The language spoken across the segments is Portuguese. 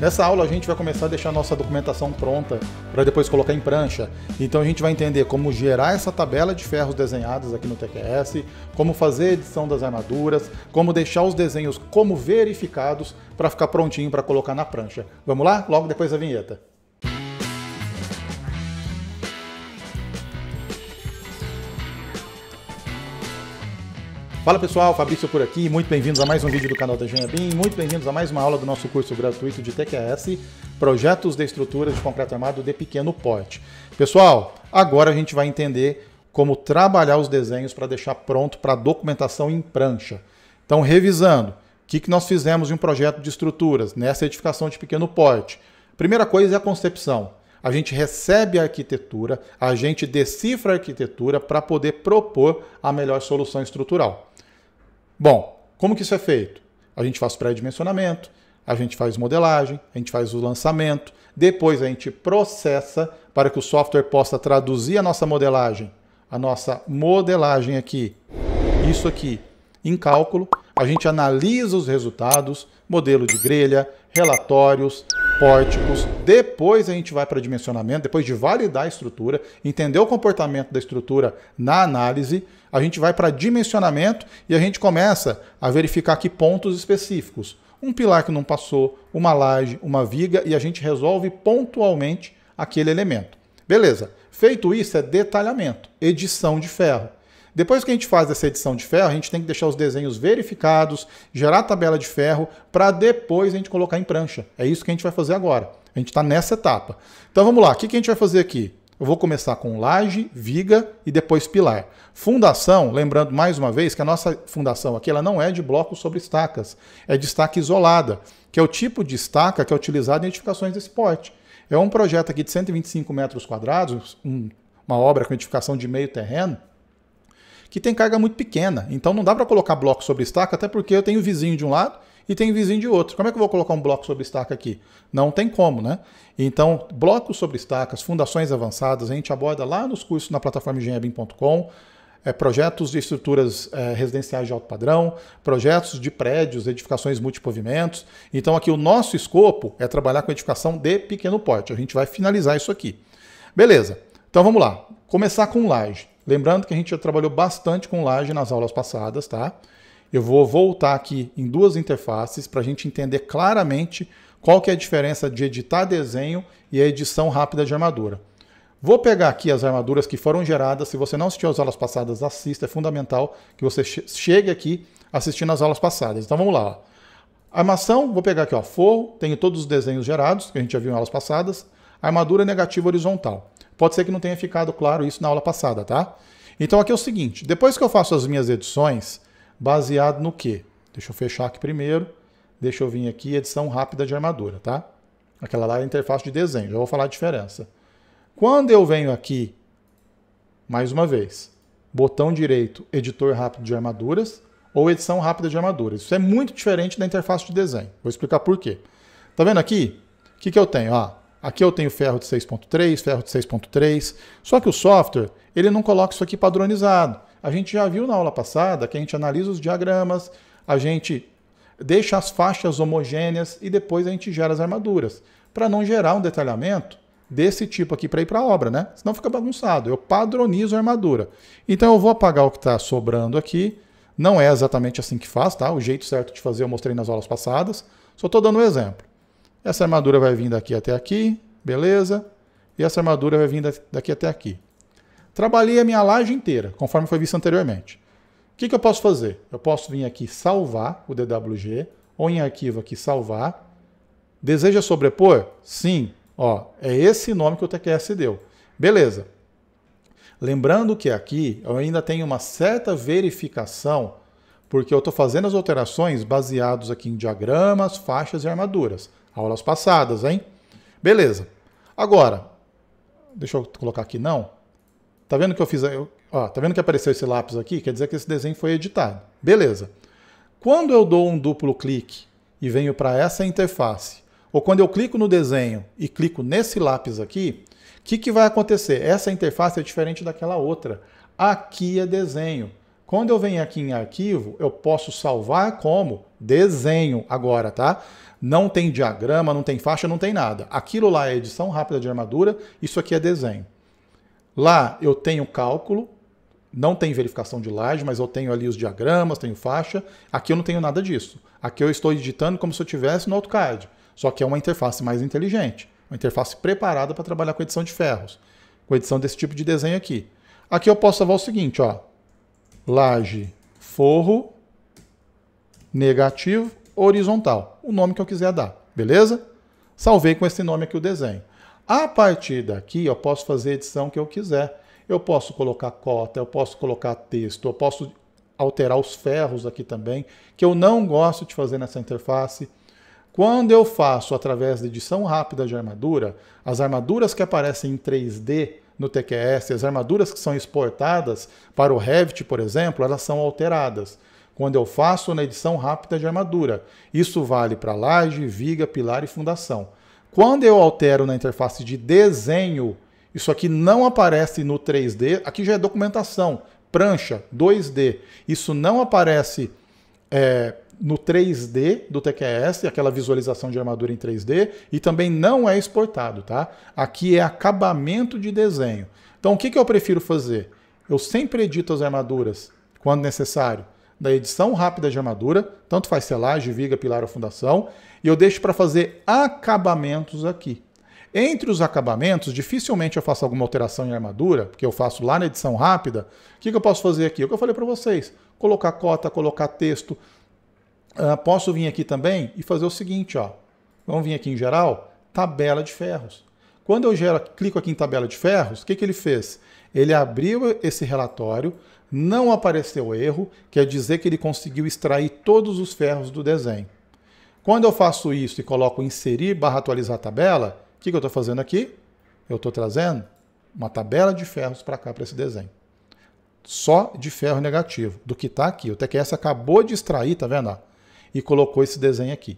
Nessa aula a gente vai começar a deixar a nossa documentação pronta para depois colocar em prancha. Então a gente vai entender como gerar essa tabela de ferros desenhadas aqui no TQS, como fazer a edição das armaduras, como deixar os desenhos como verificados para ficar prontinho para colocar na prancha. Vamos lá? Logo depois da vinheta. Fala pessoal, Fabrício por aqui, muito bem-vindos a mais um vídeo do canal da Janabim, muito bem-vindos a mais uma aula do nosso curso gratuito de TQS, Projetos de Estruturas de Concreto Armado de Pequeno Porte. Pessoal, agora a gente vai entender como trabalhar os desenhos para deixar pronto para documentação em prancha. Então, revisando, o que, que nós fizemos em um projeto de estruturas nessa edificação de pequeno porte? Primeira coisa é a concepção. A gente recebe a arquitetura, a gente decifra a arquitetura para poder propor a melhor solução estrutural. Bom, como que isso é feito? A gente faz pré-dimensionamento, a gente faz modelagem, a gente faz o lançamento, depois a gente processa para que o software possa traduzir a nossa modelagem, a nossa modelagem aqui, isso aqui, em cálculo, a gente analisa os resultados, modelo de grelha, relatórios, pórticos. Depois a gente vai para dimensionamento, depois de validar a estrutura, entender o comportamento da estrutura na análise, a gente vai para dimensionamento e a gente começa a verificar que pontos específicos. Um pilar que não passou, uma laje, uma viga e a gente resolve pontualmente aquele elemento. Beleza. Feito isso é detalhamento, edição de ferro. Depois que a gente faz essa edição de ferro, a gente tem que deixar os desenhos verificados, gerar a tabela de ferro, para depois a gente colocar em prancha. É isso que a gente vai fazer agora. A gente está nessa etapa. Então vamos lá, o que, a gente vai fazer aqui? Eu vou começar com laje, viga e depois pilar. Fundação, lembrando mais uma vez que a nossa fundação aqui ela não é de blocos sobre estacas, é de estaca isolada, que é o tipo de estaca que é utilizada em edificações desse porte. É um projeto aqui de 125 metros quadrados, um, uma obra com edificação de meio terreno, que tem carga muito pequena. Então não dá para colocar bloco sobre estaca, até porque eu tenho vizinho de um lado e tenho vizinho de outro. Como é que eu vou colocar um bloco sobre estaca aqui? Não tem como, né? Então, blocos sobre estacas, fundações avançadas, a gente aborda lá nos cursos na plataforma engenharia.com. É, projetos de estruturas é, residenciais de alto padrão, projetos de prédios, edificações multipavimentos. Então, aqui o nosso escopo é trabalhar com edificação de pequeno porte. A gente vai finalizar isso aqui. Beleza, então vamos lá começar com laje. Lembrando que a gente já trabalhou bastante com laje nas aulas passadas, tá? Eu vou voltar aqui em duas interfaces para a gente entender claramente qual que é a diferença de editar desenho e a edição rápida de armadura. Vou pegar aqui as armaduras que foram geradas. Se você não assistiu às aulas passadas, assista. É fundamental que você chegue aqui assistindo às aulas passadas. Então vamos lá. Armação, vou pegar aqui, ó, forro. Tenho todos os desenhos gerados, que a gente já viu em aulas passadas. Armadura negativa horizontal. Pode ser que não tenha ficado claro isso na aula passada, tá? Então aqui é o seguinte, depois que eu faço as minhas edições, baseado no quê? Deixa eu fechar aqui primeiro, deixa eu vir aqui, edição rápida de armadura, tá? Aquela lá é a interface de desenho, já vou falar a diferença. Quando eu venho aqui, mais uma vez, botão direito, editor rápido de armaduras, ou edição rápida de armaduras. Isso é muito diferente da interface de desenho. Vou explicar por quê. Tá vendo aqui? O que, que eu tenho? Ah, Aqui eu tenho ferro de 6.3, ferro de 6.3. Só que o software, ele não coloca isso aqui padronizado. A gente já viu na aula passada que a gente analisa os diagramas, a gente deixa as faixas homogêneas e depois a gente gera as armaduras, para não gerar um detalhamento desse tipo aqui para ir para a obra, né? Senão fica bagunçado. Eu padronizo a armadura. Então eu vou apagar o que está sobrando aqui. Não é exatamente assim que faz, tá? O jeito certo de fazer eu mostrei nas aulas passadas. Só estou dando um exemplo. Essa armadura vai vir daqui até aqui, beleza? E essa armadura vai vir daqui até aqui. Trabalhei a minha laje inteira, conforme foi visto anteriormente. O que, que eu posso fazer? Eu posso vir aqui salvar o DWG, ou em arquivo aqui salvar. Deseja sobrepor? Sim. Ó, é esse nome que o TQS deu. Beleza. Lembrando que aqui eu ainda tenho uma certa verificação, porque eu estou fazendo as alterações baseadas aqui em diagramas, faixas e armaduras. Aulas passadas, hein? Beleza. Agora, deixa eu colocar aqui não. Tá vendo que eu fiz, eu, ó, tá vendo que apareceu esse lápis aqui? Quer dizer que esse desenho foi editado. Beleza. Quando eu dou um duplo clique e venho para essa interface, ou quando eu clico no desenho e clico nesse lápis aqui, o que, que vai acontecer? Essa interface é diferente daquela outra. Aqui é desenho. Quando eu venho aqui em arquivo, eu posso salvar como desenho agora, tá? Não tem diagrama, não tem faixa, não tem nada. Aquilo lá é edição rápida de armadura, isso aqui é desenho. Lá eu tenho cálculo, não tem verificação de laje, mas eu tenho ali os diagramas, tenho faixa. Aqui eu não tenho nada disso. Aqui eu estou editando como se eu tivesse no AutoCAD, só que é uma interface mais inteligente, uma interface preparada para trabalhar com edição de ferros, com edição desse tipo de desenho aqui. Aqui eu posso salvar o seguinte, ó, laje, forro, negativo, horizontal. O nome que eu quiser dar, beleza? Salvei com esse nome aqui o desenho. A partir daqui, eu posso fazer a edição que eu quiser. Eu posso colocar cota, eu posso colocar texto, eu posso alterar os ferros aqui também, que eu não gosto de fazer nessa interface. Quando eu faço através da edição rápida de armadura, as armaduras que aparecem em 3D, no TQS, as armaduras que são exportadas para o Revit, por exemplo, elas são alteradas. Quando eu faço na edição rápida de armadura, isso vale para laje, viga, pilar e fundação. Quando eu altero na interface de desenho, isso aqui não aparece no 3D, aqui já é documentação, prancha, 2D. Isso não aparece é, no 3D do TQS, aquela visualização de armadura em 3D, e também não é exportado, tá? Aqui é acabamento de desenho. Então o que, que eu prefiro fazer? Eu sempre edito as armaduras quando necessário, da edição rápida de armadura, tanto faz selagem, viga, pilar ou fundação, e eu deixo para fazer acabamentos aqui. Entre os acabamentos, dificilmente eu faço alguma alteração em armadura, porque eu faço lá na edição rápida. O que, que eu posso fazer aqui? O que eu falei para vocês: colocar cota, colocar texto, Uh, posso vir aqui também e fazer o seguinte, ó. Vamos vir aqui em geral, tabela de ferros. Quando eu gero, clico aqui em tabela de ferros, o que, que ele fez? Ele abriu esse relatório, não apareceu erro, quer dizer que ele conseguiu extrair todos os ferros do desenho. Quando eu faço isso e coloco inserir barra atualizar tabela, o que, que eu estou fazendo aqui? Eu estou trazendo uma tabela de ferros para cá, para esse desenho. Só de ferro negativo, do que está aqui. O TQS acabou de extrair, tá vendo? e colocou esse desenho aqui.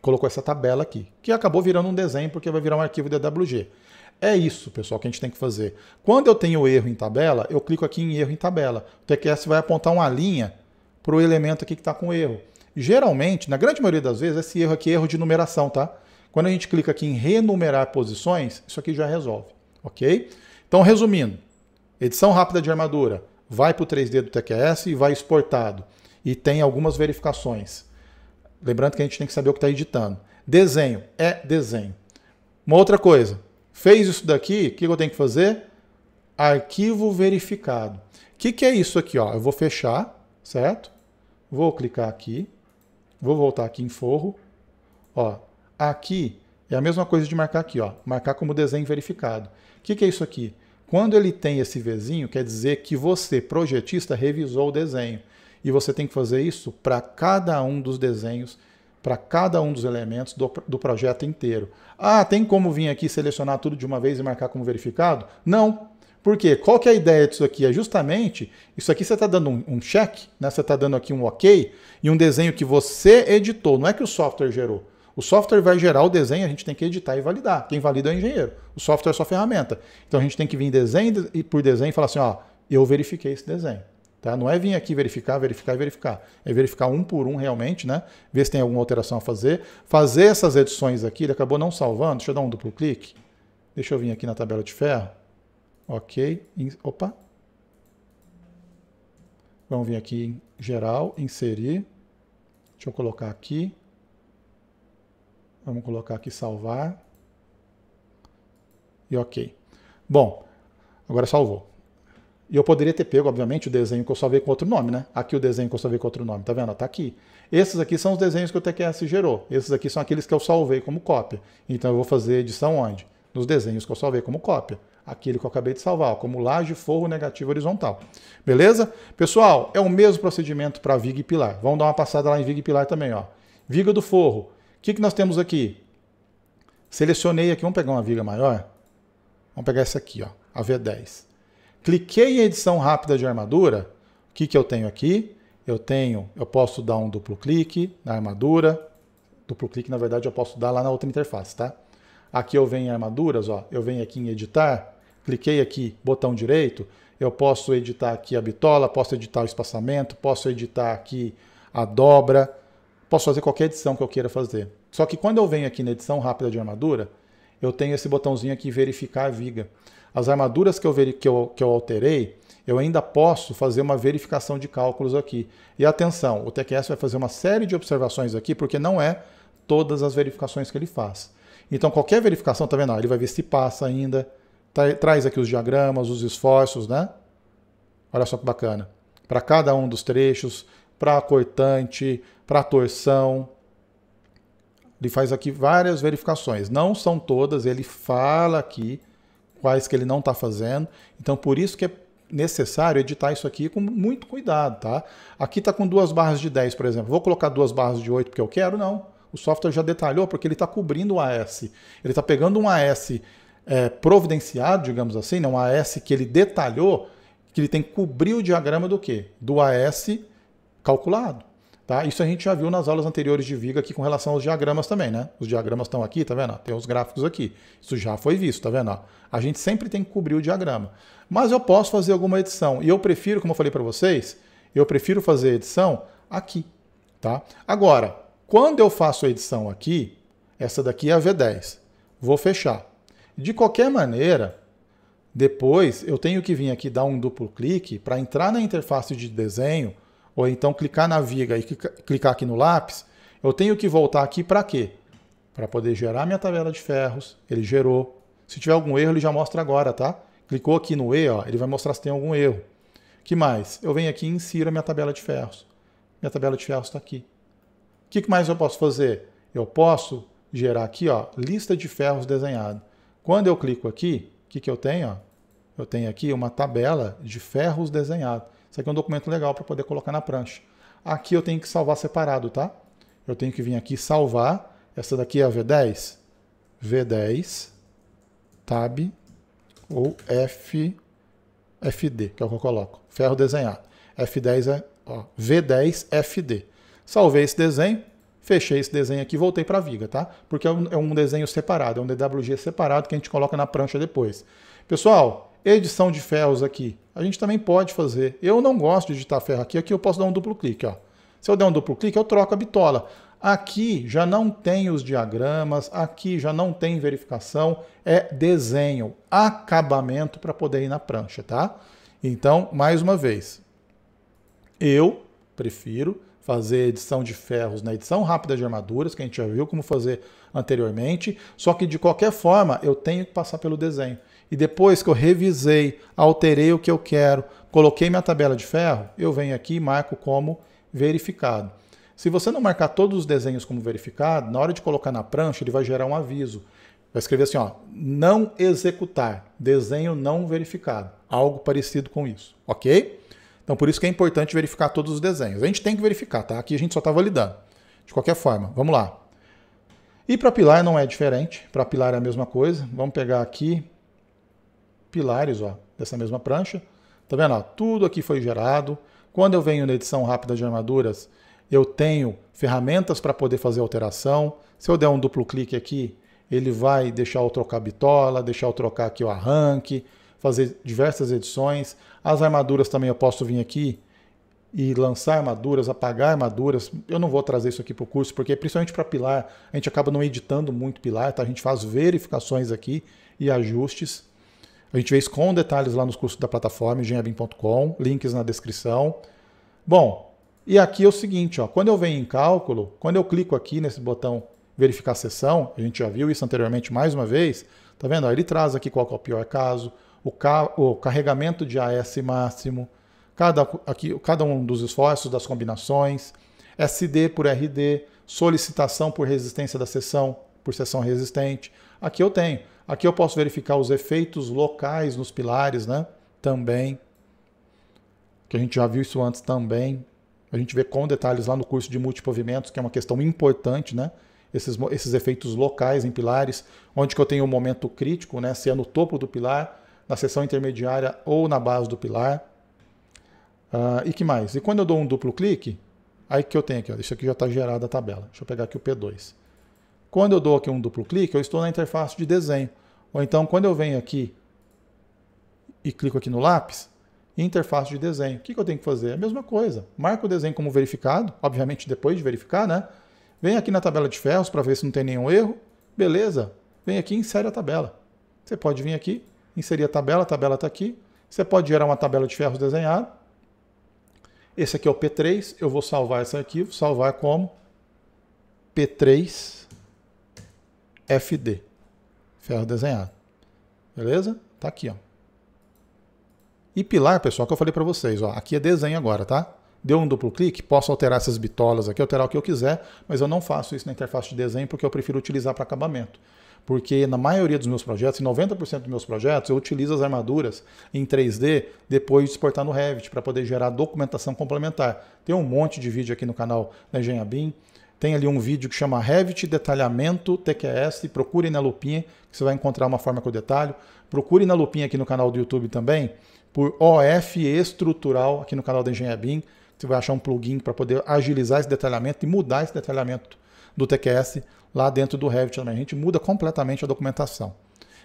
Colocou essa tabela aqui, que acabou virando um desenho porque vai virar um arquivo DWG. É isso, pessoal, que a gente tem que fazer. Quando eu tenho erro em tabela, eu clico aqui em erro em tabela. O TQS vai apontar uma linha para o elemento aqui que está com erro. Geralmente, na grande maioria das vezes, esse erro aqui é erro de numeração, tá? Quando a gente clica aqui em renumerar posições, isso aqui já resolve, ok? Então, resumindo, edição rápida de armadura vai para o 3D do TQS e vai exportado e tem algumas verificações. Lembrando que a gente tem que saber o que está editando. Desenho é desenho. Uma outra coisa, fez isso daqui, o que eu tenho que fazer? Arquivo verificado. O que, que é isso aqui? Ó? Eu vou fechar, certo? Vou clicar aqui, vou voltar aqui em forro. Ó, aqui é a mesma coisa de marcar aqui, ó, marcar como desenho verificado. O que, que é isso aqui? Quando ele tem esse Vzinho, quer dizer que você, projetista, revisou o desenho. E você tem que fazer isso para cada um dos desenhos, para cada um dos elementos do, do projeto inteiro. Ah, tem como vir aqui selecionar tudo de uma vez e marcar como verificado? Não, por quê? Qual que é a ideia disso aqui? É justamente, isso aqui você está dando um, um check, né? você está dando aqui um ok, e um desenho que você editou, não é que o software gerou. O software vai gerar o desenho, a gente tem que editar e validar. Quem valida é o engenheiro. O software é só ferramenta. Então a gente tem que vir desenho por desenho e falar assim, ó, eu verifiquei esse desenho. Tá? Não é vir aqui verificar, verificar e verificar. É verificar um por um realmente, né? Ver se tem alguma alteração a fazer. Fazer essas edições aqui, ele acabou não salvando. Deixa eu dar um duplo clique. Deixa eu vir aqui na tabela de ferro. Ok. Opa. Vamos vir aqui em geral, inserir. Deixa eu colocar aqui. Vamos colocar aqui salvar. E ok. Bom, agora salvou. E eu poderia ter pego, obviamente, o desenho que eu salvei com outro nome, né? Aqui o desenho que eu salvei com outro nome, tá vendo? Tá aqui. Esses aqui são os desenhos que o TQS gerou. Esses aqui são aqueles que eu salvei como cópia. Então eu vou fazer edição onde? Nos desenhos que eu salvei como cópia. Aquele que eu acabei de salvar, como laje, forro, negativo, horizontal. Beleza? Pessoal, é o mesmo procedimento para viga e pilar. Vamos dar uma passada lá em viga e pilar também, ó. Viga do forro. O que, que nós temos aqui? Selecionei aqui, vamos pegar uma viga maior. Vamos pegar essa aqui, ó, a V10. Cliquei em edição rápida de armadura. O que, que eu tenho aqui? Eu tenho, eu posso dar um duplo clique na armadura. Duplo clique, na verdade, eu posso dar lá na outra interface, tá? Aqui eu venho em armaduras, ó. Eu venho aqui em editar. Cliquei aqui, botão direito. Eu posso editar aqui a bitola, posso editar o espaçamento, posso editar aqui a dobra. Posso fazer qualquer edição que eu queira fazer. Só que quando eu venho aqui na edição rápida de armadura, eu tenho esse botãozinho aqui, verificar a viga. As armaduras que eu, que, eu, que eu alterei, eu ainda posso fazer uma verificação de cálculos aqui. E atenção, o TQS vai fazer uma série de observações aqui, porque não é todas as verificações que ele faz. Então, qualquer verificação, tá vendo? Ele vai ver se passa ainda, tá, traz aqui os diagramas, os esforços, né? Olha só que bacana. Para cada um dos trechos, para a cortante, para a torção. Ele faz aqui várias verificações. Não são todas, ele fala aqui quais que ele não está fazendo. Então, por isso que é necessário editar isso aqui com muito cuidado, tá? Aqui está com duas barras de 10, por exemplo. Vou colocar duas barras de 8 porque eu quero? Não. O software já detalhou porque ele está cobrindo o AS. Ele está pegando um AS é, providenciado, digamos assim, né? um AS que ele detalhou, que ele tem que cobrir o diagrama do quê? Do AS calculado. Tá? Isso a gente já viu nas aulas anteriores de Viga aqui com relação aos diagramas também, né? Os diagramas estão aqui, tá vendo? Tem os gráficos aqui. Isso já foi visto, tá vendo? A gente sempre tem que cobrir o diagrama. Mas eu posso fazer alguma edição. E eu prefiro, como eu falei para vocês, eu prefiro fazer a edição aqui, tá? Agora, quando eu faço a edição aqui, essa daqui é a V10. Vou fechar. De qualquer maneira, depois eu tenho que vir aqui dar um duplo clique para entrar na interface de desenho ou então clicar na viga e clicar aqui no lápis, eu tenho que voltar aqui para quê? Para poder gerar minha tabela de ferros. Ele gerou. Se tiver algum erro, ele já mostra agora, tá? Clicou aqui no E, ó, ele vai mostrar se tem algum erro. que mais? Eu venho aqui e insiro a minha tabela de ferros. Minha tabela de ferros está aqui. O que mais eu posso fazer? Eu posso gerar aqui, ó, lista de ferros desenhado. Quando eu clico aqui, o que, que eu tenho? Ó? Eu tenho aqui uma tabela de ferros desenhado. Isso aqui é um documento legal para poder colocar na prancha. Aqui eu tenho que salvar separado, tá? Eu tenho que vir aqui salvar. Essa daqui é a V10. V10, Tab ou F, FD, que é o que eu coloco. Ferro desenhado. F10 é ó, V10 FD. Salvei esse desenho, fechei esse desenho aqui e voltei para a viga, tá? Porque é um, é um desenho separado, é um DWG separado que a gente coloca na prancha depois. Pessoal, edição de ferros aqui. A gente também pode fazer. Eu não gosto de editar ferro aqui. Aqui eu posso dar um duplo clique. Ó. Se eu der um duplo clique, eu troco a bitola. Aqui já não tem os diagramas, aqui já não tem verificação, é desenho, acabamento para poder ir na prancha, tá? Então, mais uma vez, eu prefiro fazer edição de ferros na edição rápida de armaduras, que a gente já viu como fazer anteriormente, só que de qualquer forma eu tenho que passar pelo desenho e depois que eu revisei, alterei o que eu quero, coloquei minha tabela de ferro, eu venho aqui e marco como verificado. Se você não marcar todos os desenhos como verificado, na hora de colocar na prancha, ele vai gerar um aviso. Vai escrever assim, ó, não executar, desenho não verificado, algo parecido com isso, ok? Então por isso que é importante verificar todos os desenhos. A gente tem que verificar, tá? Aqui a gente só está validando. De qualquer forma, vamos lá. E para pilar não é diferente, para pilar é a mesma coisa. Vamos pegar aqui, pilares ó, dessa mesma prancha. Tá vendo? Ó, tudo aqui foi gerado. Quando eu venho na edição rápida de armaduras, eu tenho ferramentas para poder fazer alteração. Se eu der um duplo clique aqui, ele vai deixar eu trocar a bitola, deixar eu trocar aqui o arranque, fazer diversas edições. As armaduras também eu posso vir aqui e lançar armaduras, apagar armaduras. Eu não vou trazer isso aqui para o curso, porque principalmente para pilar, a gente acaba não editando muito pilar, tá? A gente faz verificações aqui e ajustes. A gente vê isso com detalhes lá nos cursos da plataforma engenhabim.com, links na descrição. Bom, e aqui é o seguinte, ó, quando eu venho em cálculo, quando eu clico aqui nesse botão verificar sessão, a gente já viu isso anteriormente mais uma vez, tá vendo? Ó, ele traz aqui qual é o pior caso, o, ca o carregamento de AS máximo, cada, aqui, cada um dos esforços das combinações, SD por RD, solicitação por resistência da sessão, por sessão resistente. Aqui eu tenho. Aqui eu posso verificar os efeitos locais nos pilares, né? Também. Que a gente já viu isso antes também. A gente vê com detalhes lá no curso de multipavimentos, que é uma questão importante, né? Esses, esses efeitos locais em pilares, onde que eu tenho o um momento crítico, né? Se é no topo do pilar, na seção intermediária ou na base do pilar. Uh, e que mais? E quando eu dou um duplo clique, aí que eu tenho aqui, ó, isso aqui já está gerada a tabela. Deixa eu pegar aqui o P2. Quando eu dou aqui um duplo clique, eu estou na interface de desenho. Ou então, quando eu venho aqui e clico aqui no lápis, interface de desenho. O que, que eu tenho que fazer? É a mesma coisa. Marco o desenho como verificado, obviamente depois de verificar, né? Vem aqui na tabela de ferros para ver se não tem nenhum erro. Beleza. Vem aqui e insere a tabela. Você pode vir aqui, inserir a tabela, a tabela está aqui. Você pode gerar uma tabela de ferros desenhada. Esse aqui é o P3. Eu vou salvar esse arquivo. Salvar como? P3 FD, ferro desenhado. Beleza? Tá aqui, ó. E pilar, pessoal, que eu falei para vocês, ó, aqui é desenho agora, tá? Deu um duplo clique, posso alterar essas bitolas aqui, alterar o que eu quiser, mas eu não faço isso na interface de desenho porque eu prefiro utilizar para acabamento. Porque na maioria dos meus projetos, em 90% dos meus projetos, eu utilizo as armaduras em 3D depois de exportar no Revit para poder gerar documentação complementar. Tem um monte de vídeo aqui no canal da Engenhabim tem ali um vídeo que chama Revit Detalhamento TQS. Procure na lupinha que você vai encontrar uma forma com o detalhe. Procure na lupinha aqui no canal do YouTube também por OF estrutural aqui no canal da Engenharia BIM. Você vai achar um plugin para poder agilizar esse detalhamento e mudar esse detalhamento do TQS lá dentro do Revit também. A gente muda completamente a documentação.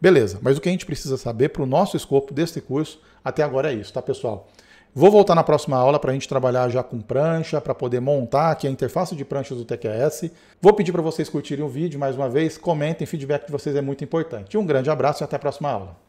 Beleza, mas o que a gente precisa saber para o nosso escopo desse curso até agora é isso, tá pessoal? Vou voltar na próxima aula para a gente trabalhar já com prancha, para poder montar aqui a interface de pranchas do TQS. Vou pedir para vocês curtirem o vídeo mais uma vez, comentem, feedback de vocês é muito importante. Um grande abraço e até a próxima aula.